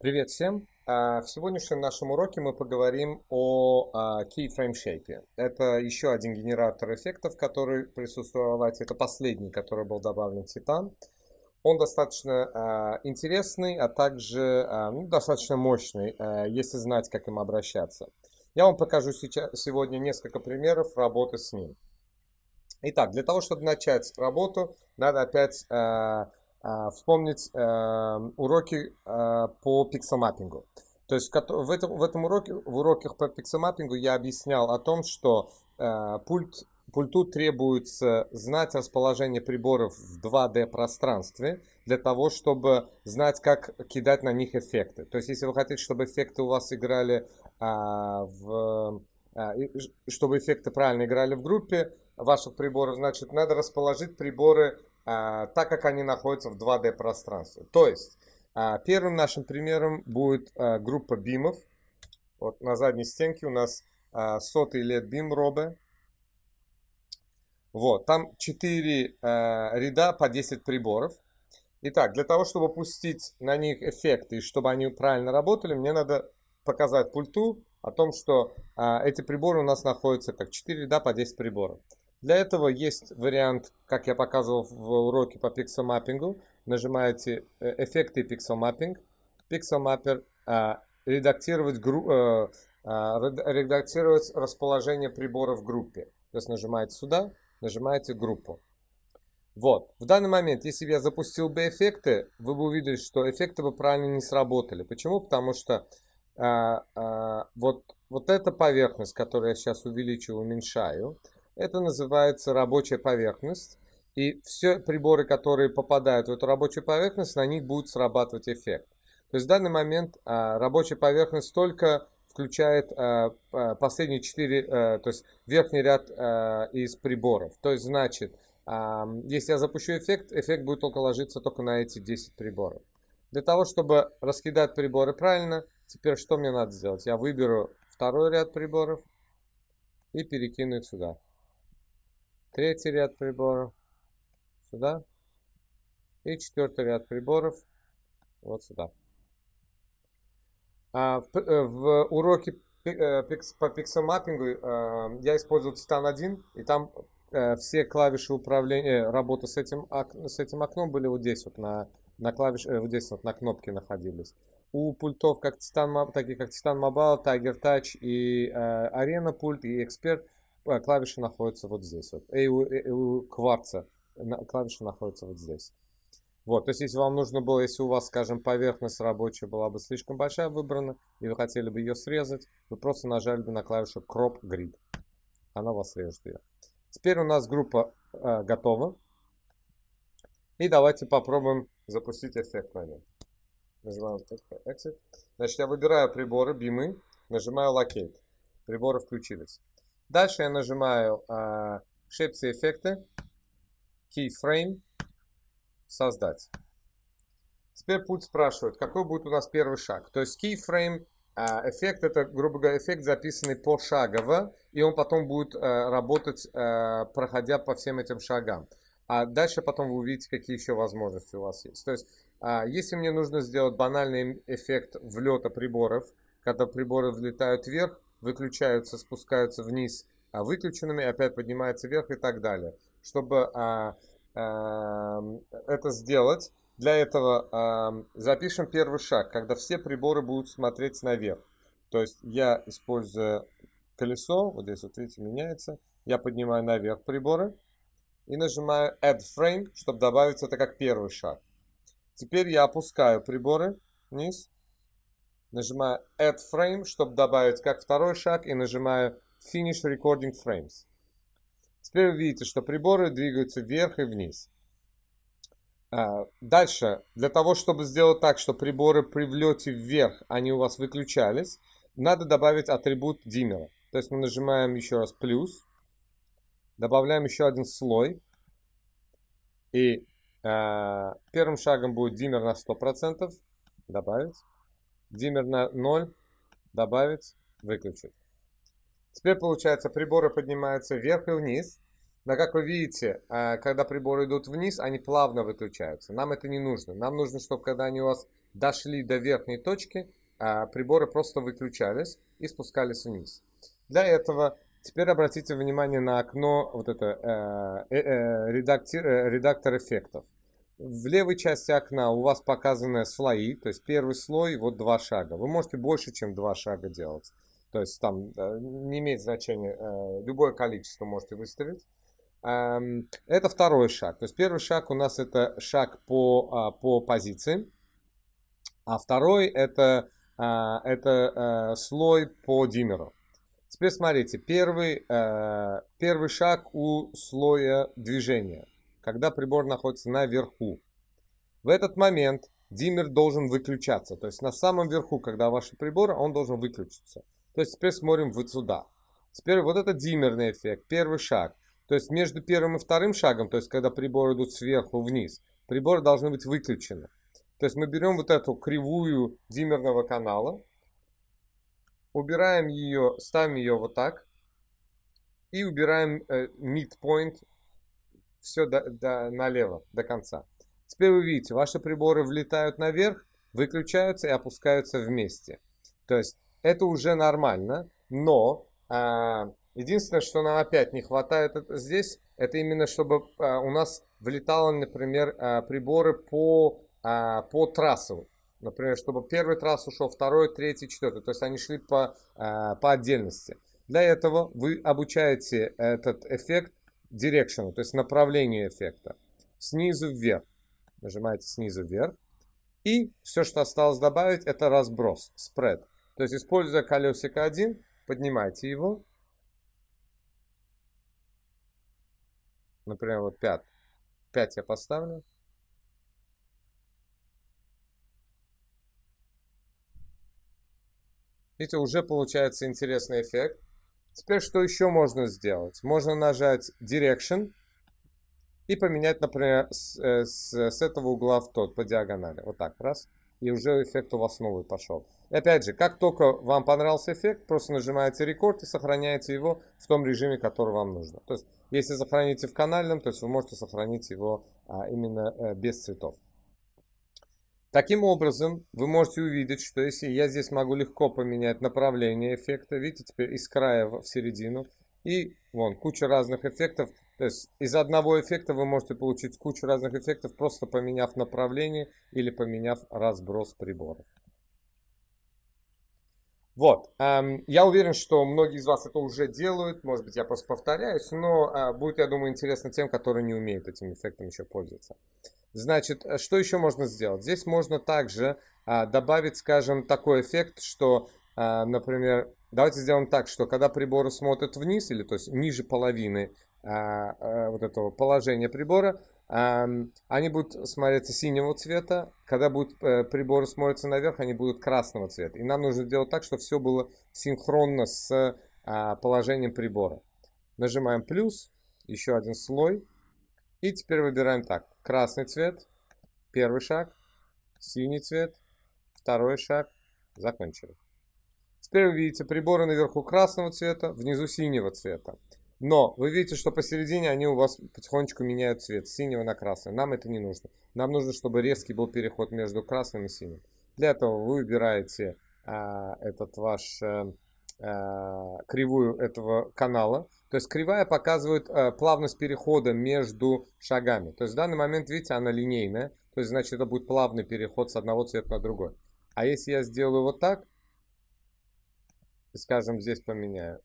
Привет всем! А, в сегодняшнем нашем уроке мы поговорим о а, keyframe shape. Это еще один генератор эффектов, который присутствовать. Это последний, который был добавлен в Titan. Он достаточно а, интересный, а также ну, достаточно мощный, если знать, как им обращаться. Я вам покажу сейчас, сегодня несколько примеров работы с ним. Итак, для того, чтобы начать работу, надо опять а, вспомнить эм, уроки э, по пикселмаппингу. То есть в этом, в этом уроке, в уроках по пикселмаппингу я объяснял о том, что э, пульт, пульту требуется знать расположение приборов в 2D пространстве для того, чтобы знать, как кидать на них эффекты. То есть если вы хотите, чтобы эффекты у вас играли а, в а, чтобы эффекты правильно играли в группе ваших приборов, значит, надо расположить приборы а, так как они находятся в 2D пространстве. То есть а, первым нашим примером будет а, группа бимов. Вот на задней стенке у нас сотый лет бим робе. Вот, там 4 ряда по 10 приборов. Итак, для того, чтобы пустить на них эффекты и чтобы они правильно работали, мне надо показать пульту о том, что эти приборы у нас находятся как 4 ряда по 10 приборов. Для этого есть вариант, как я показывал в уроке по пиксел-маппингу. Нажимаете э, «Эффекты пиксел-маппинг», «Пиксел-маппер», а, «Редактировать, гру... Э, а, редактировать расположение прибора в группе». То есть нажимаете сюда, нажимаете «Группу». Вот. В данный момент, если бы я запустил бы эффекты, вы бы увидели, что эффекты бы правильно не сработали. Почему? Потому что э, э, вот, вот эта поверхность, которую я сейчас увеличиваю, уменьшаю – это называется рабочая поверхность. И все приборы, которые попадают в эту рабочую поверхность, на них будет срабатывать эффект. То есть в данный момент а, рабочая поверхность только включает а, а последние четыре, а, то есть верхний ряд а, из приборов. То есть значит, а, если я запущу эффект, эффект будет только ложиться только на эти 10 приборов. Для того, чтобы раскидать приборы правильно, теперь что мне надо сделать? Я выберу второй ряд приборов и перекину их сюда третий ряд приборов сюда и четвертый ряд приборов вот сюда. А, в, э, в уроке э, по пиксел-маппингу э, я использовал Titan 1, и там все клавиши управления, работы с этим, с этим окном были вот здесь вот на, на клавиш, вот здесь вот на кнопке находились. У пультов, как Titan, такие как Titan Mobile, Tiger Touch и э, Arena пульт, и Expert – Э, клавиша находится вот здесь. Вот. Э, и у, э, и у кварца клавиша находится вот здесь. Вот, то есть, если вам нужно было, если у вас, скажем, поверхность рабочая была бы слишком большая выбрана, и вы хотели бы ее срезать, вы просто нажали бы на клавишу Crop Grid. Она вас режет ее. Теперь у нас группа э, готова. И давайте попробуем запустить эффект на нем. Нажимаем Exit. Значит, я выбираю приборы, бимы, нажимаю Locate. Приборы включились. Дальше я нажимаю э, Shapes и эффекты, Keyframe, создать. Теперь пульт спрашивает, какой будет у нас первый шаг. То есть Keyframe э, эффект, это, грубо говоря, эффект, записанный пошагово, и он потом будет э, работать, э, проходя по всем этим шагам. А дальше потом вы увидите, какие еще возможности у вас есть. То есть, а, если мне нужно сделать банальный эффект влета приборов, когда приборы взлетают вверх, выключаются, спускаются вниз, а выключенными опять поднимаются вверх и так далее. Чтобы а, а, это сделать, для этого а, запишем первый шаг, когда все приборы будут смотреть наверх. То есть я использую колесо, вот здесь вот видите, меняется. Я поднимаю наверх приборы и нажимаю Add Frame, чтобы добавить это как первый шаг. Теперь я опускаю приборы вниз Нажимаю Add Frame, чтобы добавить как второй шаг, и нажимаю Finish Recording Frames. Теперь вы видите, что приборы двигаются вверх и вниз. А, дальше, для того, чтобы сделать так, что приборы при влете вверх, они у вас выключались, надо добавить атрибут диммера. То есть мы нажимаем еще раз плюс, добавляем еще один слой, и э, первым шагом будет диммер на 100%, добавить диммер на 0, добавить, выключить. Теперь получается приборы поднимаются вверх и вниз. Но как вы видите, э, когда приборы идут вниз, они плавно выключаются. Нам это не нужно. Нам нужно, чтобы когда они у вас дошли до верхней точки, э, приборы просто выключались и спускались вниз. Для этого теперь обратите внимание на окно вот это, э, э, э редактор, э, редактор эффектов в левой части окна у вас показаны слои, то есть первый слой, вот два шага. Вы можете больше, чем два шага делать. То есть там э, не имеет значения, э, любое количество можете выставить. Эм, это второй шаг. То есть первый шаг у нас это шаг по, а, по позиции, а второй это, а, это э, слой по димеру. Теперь смотрите, первый, первый шаг у слоя движения когда прибор находится наверху. В этот момент диммер должен выключаться. То есть на самом верху, когда ваши приборы, он должен выключиться. То есть теперь смотрим вот сюда. Теперь вот это диммерный эффект, первый шаг. То есть между первым и вторым шагом, то есть когда приборы идут сверху вниз, приборы должны быть выключены. То есть мы берем вот эту кривую диммерного канала, убираем ее, ставим ее вот так и убираем э, midpoint все до, до, налево, до конца. Теперь вы видите, ваши приборы влетают наверх, выключаются и опускаются вместе. То есть это уже нормально, но а, единственное, что нам опять не хватает это, здесь, это именно чтобы а, у нас влетало, например, а, приборы по, а, по трассу. Например, чтобы первый трасс ушел, второй, третий, четвертый. То есть они шли по, а, по отдельности. Для этого вы обучаете этот эффект direction, то есть направление эффекта. Снизу вверх. Нажимаете снизу вверх. И все, что осталось добавить, это разброс, спред. То есть, используя колесико 1, поднимайте его. Например, вот 5. 5 я поставлю. Видите, уже получается интересный эффект. Теперь что еще можно сделать? Можно нажать Direction и поменять, например, с, э, с, с этого угла в тот, по диагонали. Вот так, раз. И уже эффект у вас новый пошел. И опять же, как только вам понравился эффект, просто нажимаете рекорд и сохраняете его в том режиме, который вам нужно. То есть, если сохраните в канальном, то есть вы можете сохранить его а, именно а, без цветов. Таким образом, вы можете увидеть, что если я здесь могу легко поменять направление эффекта, видите, теперь из края в середину, и вон, куча разных эффектов. То есть из одного эффекта вы можете получить кучу разных эффектов, просто поменяв направление или поменяв разброс приборов. Вот. Эм, я уверен, что многие из вас это уже делают. Может быть, я просто повторяюсь, но э, будет, я думаю, интересно тем, которые не умеют этим эффектом еще пользоваться. Значит, э, что еще можно сделать? Здесь можно также а, добавить, скажем, такой эффект, что, а, например, давайте сделаем так, что когда приборы смотрят вниз, или то есть ниже половины а, а, вот этого положения прибора, а, они будут смотреться синего цвета, когда будут а, приборы смотрятся наверх, они будут красного цвета. И нам нужно сделать так, чтобы все было синхронно с а, положением прибора. Нажимаем плюс, еще один слой – и теперь выбираем так. Красный цвет, первый шаг, синий цвет, второй шаг, закончили. Теперь вы видите приборы наверху красного цвета, внизу синего цвета. Но вы видите, что посередине они у вас потихонечку меняют цвет с синего на красный. Нам это не нужно. Нам нужно, чтобы резкий был переход между красным и синим. Для этого вы выбираете а, этот ваш... А, Э, кривую этого канала. То есть кривая показывает э, плавность перехода между шагами. То есть в данный момент, видите, она линейная. То есть значит это будет плавный переход с одного цвета на другой. А если я сделаю вот так, скажем, здесь поменяю.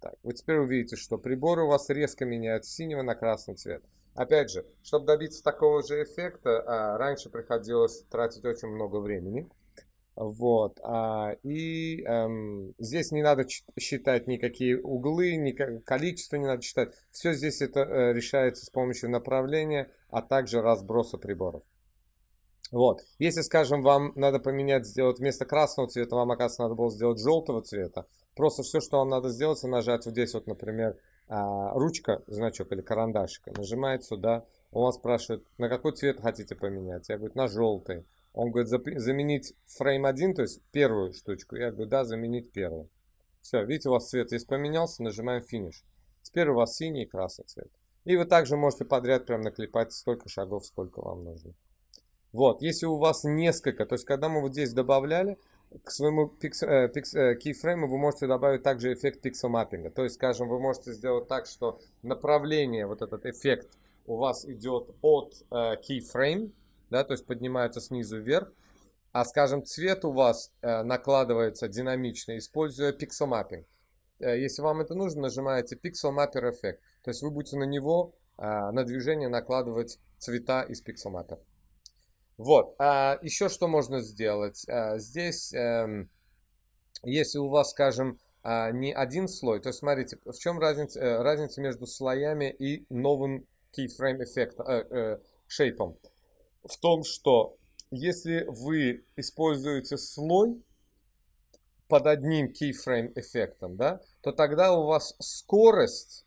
Так, вы теперь увидите, что приборы у вас резко меняют с синего на красный цвет. Опять же, чтобы добиться такого же эффекта, э, раньше приходилось тратить очень много времени. Вот. А, и эм, здесь не надо считать никакие углы, никакое количество не надо считать. Все здесь это э, решается с помощью направления, а также разброса приборов. Вот. Если, скажем, вам надо поменять, сделать вместо красного цвета, вам, оказывается, надо было сделать желтого цвета. Просто все, что вам надо сделать, нажать вот здесь вот, например, э, ручка, значок или карандашик. Нажимает сюда. Он вас спрашивает, на какой цвет хотите поменять? Я говорю, на желтый. Он говорит, заменить фрейм 1, то есть первую штучку. Я говорю, да, заменить первую. Все, видите, у вас цвет здесь поменялся, нажимаем финиш. Теперь у вас синий и красный цвет. И вы также можете подряд прям наклепать столько шагов, сколько вам нужно. Вот, если у вас несколько, то есть когда мы вот здесь добавляли, к своему пикс, э, э вы можете добавить также эффект пиксел-маппинга. То есть, скажем, вы можете сделать так, что направление, вот этот эффект у вас идет от э, keyframe, да, то есть поднимаются снизу вверх, а, скажем, цвет у вас э, накладывается динамично, используя Pixel Mapping. Э, если вам это нужно, нажимаете Pixel Mapper Effect, то есть вы будете на него, э, на движение накладывать цвета из Pixel Mapper. Вот, а еще что можно сделать? А, здесь, э, если у вас, скажем, а, не один слой, то есть смотрите, в чем разница, э, разница между слоями и новым keyframe эффектом, э, э, шейпом в том, что если вы используете слой под одним keyframe эффектом, да, то тогда у вас скорость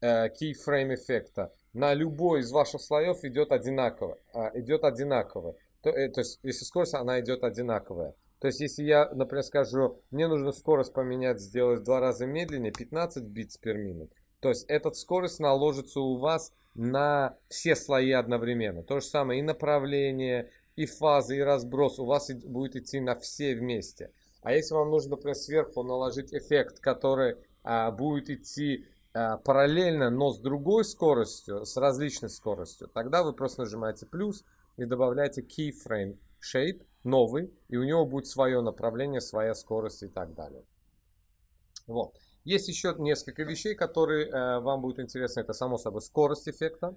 э, keyframe эффекта на любой из ваших слоев идет одинаково. Э, идет одинаково. То, э, то есть, если скорость, она идет одинаковая. То есть, если я, например, скажу, мне нужно скорость поменять, сделать в два раза медленнее, 15 бит per минут, то есть, эта скорость наложится у вас на все слои одновременно. То же самое и направление, и фазы, и разброс у вас будет идти на все вместе. А если вам нужно, например, сверху наложить эффект, который а, будет идти а, параллельно, но с другой скоростью, с различной скоростью, тогда вы просто нажимаете плюс и добавляете keyframe shape новый, и у него будет свое направление, своя скорость и так далее. Вот. Есть еще несколько вещей, которые э, вам будут интересны. Это, само собой, скорость эффекта.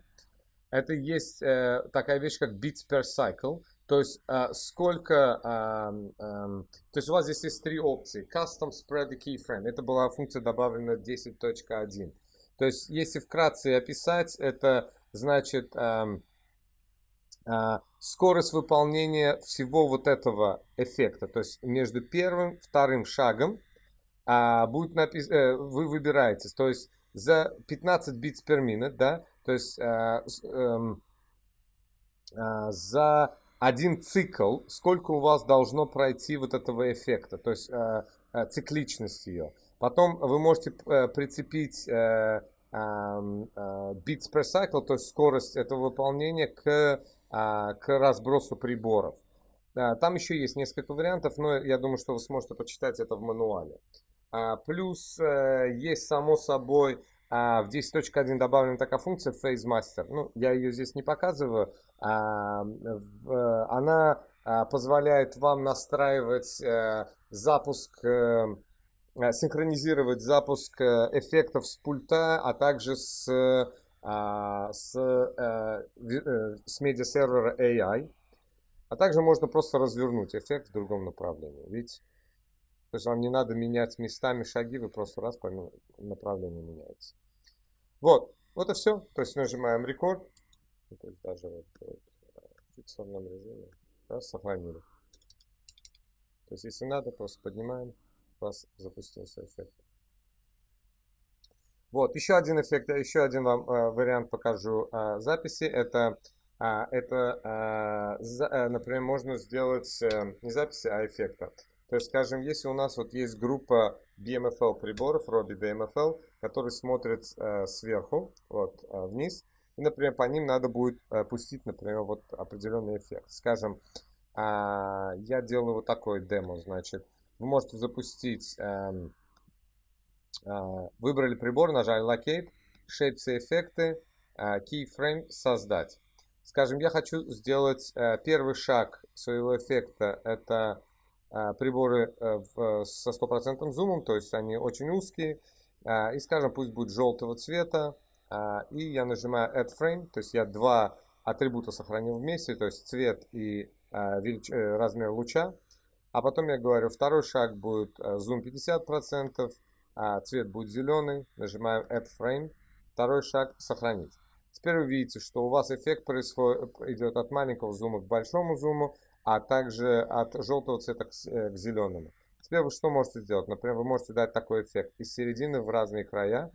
Это есть э, такая вещь, как beats per cycle. То есть, э, сколько... Э, э, то есть, у вас здесь есть три опции. Custom, Spread и Keyframe. Это была функция добавлена 10.1. То есть, если вкратце описать, это значит... Эм, э, скорость выполнения всего вот этого эффекта, то есть между первым, вторым шагом а, будет напис... Э, вы выбираете, то есть за 15 битс per minute, да, то есть а, с, а, а, за один цикл, сколько у вас должно пройти вот этого эффекта, то есть а, цикличность ее. Потом вы можете а, прицепить а, а, per cycle, то есть скорость этого выполнения к, а, к разбросу приборов. Там еще есть несколько вариантов, но я думаю, что вы сможете почитать это в мануале. А, плюс э, есть, само собой, а, в 10.1 добавлена такая функция Phase Master. Ну, я ее здесь не показываю. А, э, она позволяет вам настраивать э, запуск синхронизировать запуск эффектов с пульта, а также с, с, с медиасервера AI. А также можно просто развернуть эффект в другом направлении. Видите? То есть вам не надо менять местами шаги, вы просто раз поменяете, направление меняется. Вот, вот и все. То есть нажимаем рекорд. Ну, то есть даже вот, вот э, в фиксированном режиме. Раз, сохранили. То есть если надо, просто поднимаем. У вас запустился эффект. Вот, еще один эффект, еще один вам э, вариант покажу э, записи. Это, э, это э, за, э, например, можно сделать э, не записи, а эффекта. То есть, скажем, если у нас вот есть группа BMFL приборов, Robi BMFL, которые смотрят э, сверху, вот, э, вниз, и, например, по ним надо будет э, пустить, например, вот определенный эффект. Скажем, э, я делаю вот такой демо, значит, вы можете запустить, э, э, выбрали прибор, нажали Locate, Shapes и эффекты, э, Keyframe создать. Скажем, я хочу сделать э, первый шаг своего эффекта, это Э, приборы э, со стопроцентным зумом, то есть они очень узкие. Э, и скажем, пусть будет желтого цвета. И я нажимаю Add Frame, то есть я два атрибута сохранил вместе, то есть цвет и размер луча. А потом я говорю, второй шаг будет зум 50%, цвет будет зеленый, нажимаем Add Frame, второй шаг сохранить. Теперь вы видите, что у вас эффект происходит, идет от маленького зума к большому зуму, а также от желтого цвета к, э, к зеленому. Теперь вы что можете сделать? Например, вы можете дать такой эффект из середины в разные края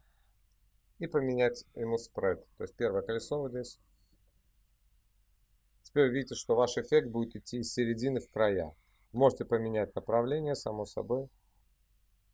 и поменять ему спред. То есть первое колесо вот здесь. Теперь вы видите, что ваш эффект будет идти из середины в края. Можете поменять направление, само собой.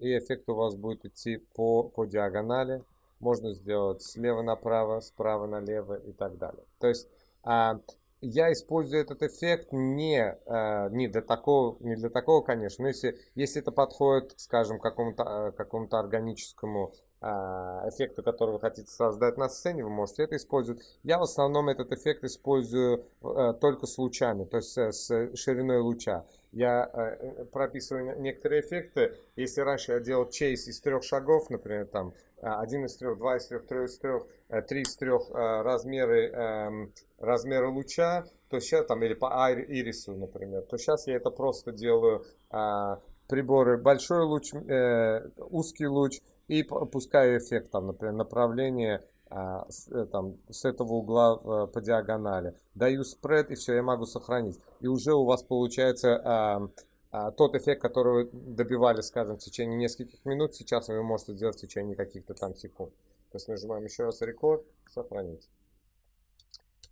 И эффект у вас будет идти по, по диагонали. Можно сделать слева направо, справа налево и так далее. То есть а, я использую этот эффект не, э, не, для, такого, не для такого, конечно, но если, если это подходит, скажем, какому-то э, какому органическому а, эффекта, который вы хотите создать на сцене, вы можете это использовать. Я в основном этот эффект использую э, только с лучами, то есть э, с шириной луча. Я э, прописываю некоторые эффекты. Если раньше я делал чейс из трех шагов, например, там один из трех, два из трех, три из трех, три из трех размеры, эм, размеры луча, то сейчас там или по ирису, например, то сейчас я это просто делаю а, приборы большой луч, узкий луч, и пускаю эффект, там, например, направление а, с, э, там, с этого угла а, по диагонали. Даю спред, и все, я могу сохранить. И уже у вас получается а, а, тот эффект, который вы добивали, скажем, в течение нескольких минут, сейчас вы можете сделать в течение каких-то там секунд. То есть нажимаем еще раз рекорд, сохранить.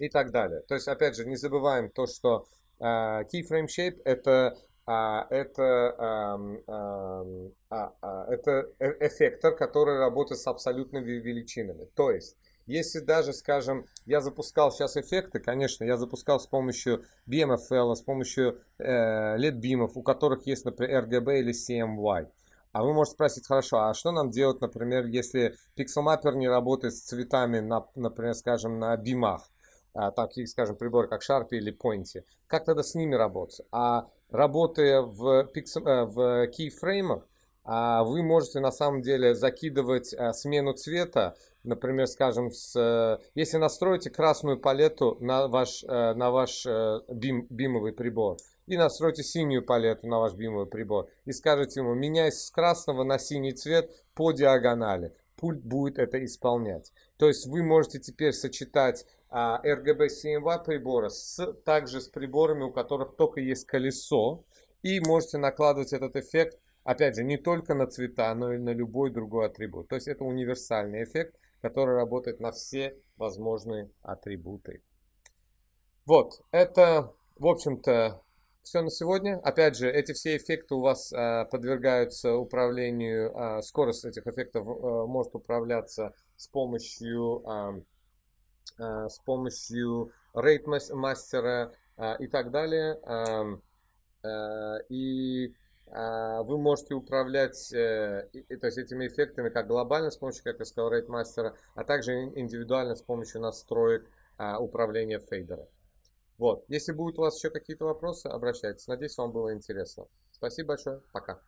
И так далее. То есть, опять же, не забываем то, что Uh, keyframe shape это а это, а, а, это э, эффектор, который работает с абсолютными величинами. То есть, если даже, скажем, я запускал сейчас эффекты, конечно, я запускал с помощью BMFL, с помощью э, LED-бимов, у которых есть, например, RGB или CMY. А вы можете спросить, хорошо, а что нам делать, например, если пикселмаппер не работает с цветами, на, например, скажем, на бимах? А, такие, скажем, приборы, как Sharp или Pointy. Как тогда с ними работать? А работая в, пикс... Э, в кейфреймах, вы можете на самом деле закидывать э, смену цвета, например, скажем, с, э, если настроите красную палету на ваш, на ваш бим, бимовый прибор и настройте синюю палету на ваш бимовый прибор и скажете ему, меняй с красного на синий цвет по диагонали. Пульт будет это исполнять. То есть вы можете теперь сочетать RGB CMY прибора с, также с приборами, у которых только есть колесо. И можете накладывать этот эффект, опять же, не только на цвета, но и на любой другой атрибут. То есть это универсальный эффект, который работает на все возможные атрибуты. Вот, это, в общем-то, все на сегодня. Опять же, эти все эффекты у вас э, подвергаются управлению. Э, скорость этих эффектов э, может управляться с помощью... Э, Э, с помощью рейд-мастера э, и так далее. Эм, э, и вы можете управлять то есть этими эффектами как глобально с помощью, как я сказал, рейд-мастера, а также индивидуально с помощью настроек а, управления фейдера. Вот. Если будут у вас еще какие-то вопросы, обращайтесь. Надеюсь, вам было интересно. Спасибо большое. Пока.